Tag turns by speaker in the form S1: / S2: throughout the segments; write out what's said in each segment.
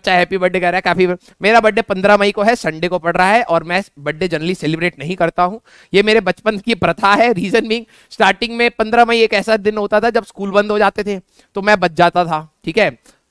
S1: बच्चा happy birthday कह रहा है काफी मेरा बर्थडे पंद्रह मई को है संडे को पड़ रहा है और मैं बर्थडे जनरली सेलिब्रेट नहीं करता हूँ ये मेरे बचपन की प्रथा है रीजन बिंग स्टार्टिंग में पंद्रह मई एक ऐसा दिन होता था जब स्कूल बंद हो जाते थे तो मैं बच जाता था ठीक है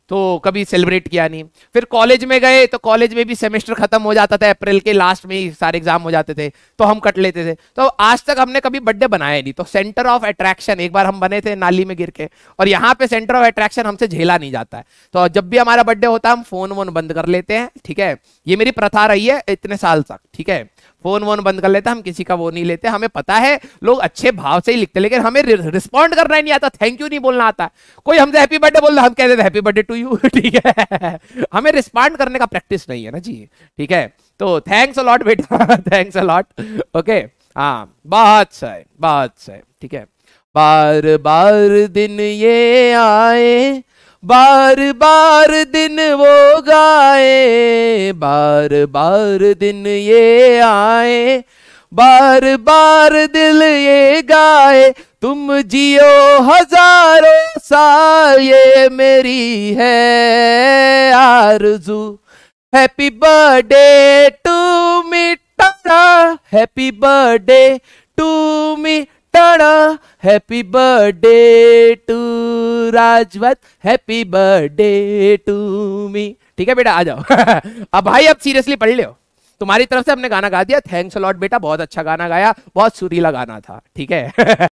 S1: तो कभी सेलिब्रेट किया नहीं फिर कॉलेज में गए तो कॉलेज में भी सेमेस्टर खत्म हो जाता था अप्रैल के लास्ट में ही सारे एग्जाम हो जाते थे तो हम कट लेते थे तो आज तक हमने कभी बर्थडे बनाया नहीं तो सेंटर ऑफ अट्रैक्शन एक बार हम बने थे नाली में गिर के और यहाँ पे सेंटर ऑफ अट्रैक्शन हमसे झेला नहीं जाता है तो जब भी हमारा बर्थडे होता है हम फोन वोन बंद कर लेते हैं ठीक है ये मेरी प्रथा रही है इतने साल तक ठीक है फोन वोन बंद कर लेते हम किसी का वो नहीं लेते हमें पता है लोग अच्छे भाव से ही लिखते लेकिन हमें रिस्पॉन्ड करना ही नहीं आता थैंक यू नहीं बोलना आता कोई हमसे हैप्पी बर्थडे बोल हम कहते हैप्पी बर्थडे टू यू ठीक है हमें रिस्पॉन्ड करने का प्रैक्टिस नहीं है ना जी ठीक है तो थैंक्स अलॉट बेटा थैंक्स अलॉट ओके हाँ बहुत सही बहुत सही ठीक है बार बार
S2: दिन ये आए बार बार दिन वो गाए बार बार दिन ये आए बार बार दिल ये गाए तुम जियो हजारों साल ये मेरी है आरजू happy birthday to me tata happy birthday to me tata happy birthday
S1: to Rajawat happy birthday to me ठीक है बेटा आ जाओ अब भाई अब सीरियसली पढ़ लो तुम्हारी तरफ से हमने गाना गा दिया थैंक्स लॉट बेटा बहुत अच्छा गाना गाया बहुत सुरीला गाना था ठीक है